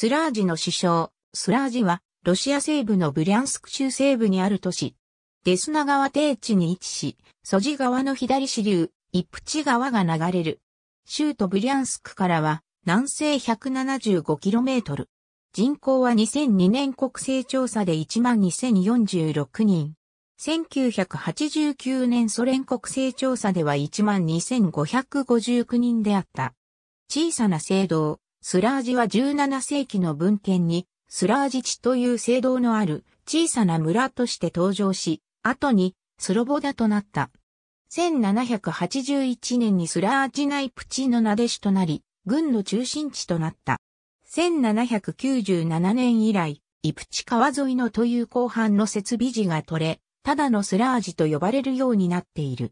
スラージの首相、スラージは、ロシア西部のブリャンスク州西部にある都市。デスナ川低地に位置し、ソジ川の左支流、イプチ川が流れる。州都ブリャンスクからは、南西 175km。人口は2002年国勢調査で12,046人。1989年ソ連国勢調査では12,559人であった。小さな聖堂、スラージは17世紀の文献に、スラージ地という聖堂のある小さな村として登場し、後にスロボダとなった。1781年にスラージナイプチの名弟子となり、軍の中心地となった。1797年以来、イプチ川沿いのという後半の設備地が取れ、ただのスラージと呼ばれるようになっている。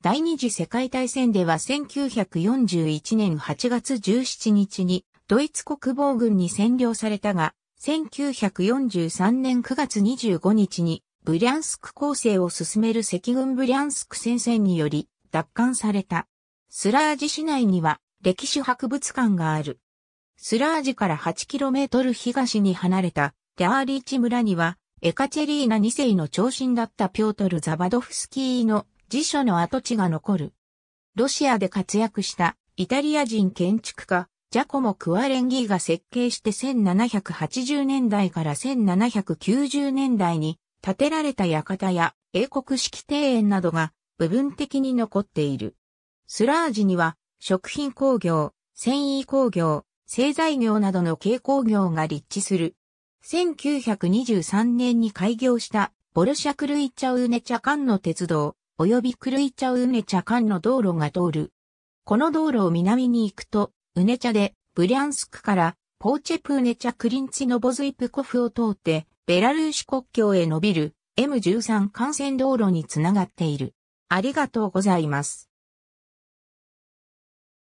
第二次世界大戦では1941年8月17日にドイツ国防軍に占領されたが、1943年9月25日にブリャンスク攻勢を進める赤軍ブリャンスク戦線により奪還された。スラージ市内には歴史博物館がある。スラージから 8km 東に離れたラーリーチ村にはエカチェリーナ2世の長身だったピョートル・ザバドフスキーの辞書の跡地が残る。ロシアで活躍したイタリア人建築家、ジャコモ・クワレンギーが設計して1780年代から1790年代に建てられた館や英国式庭園などが部分的に残っている。スラージには食品工業、繊維工業、製材業などの軽工業が立地する。1923年に開業したボルシャクルイチャウネチャ間の鉄道、及びクルイチャウネチャ間の道路が通る。この道路を南に行くと、ウネチャで、ブリャンスクから、ポーチェプーネチャクリンチノボズイプコフを通って、ベラルーシ国境へ伸びる M13 幹線道路につながっている。ありがとうございます。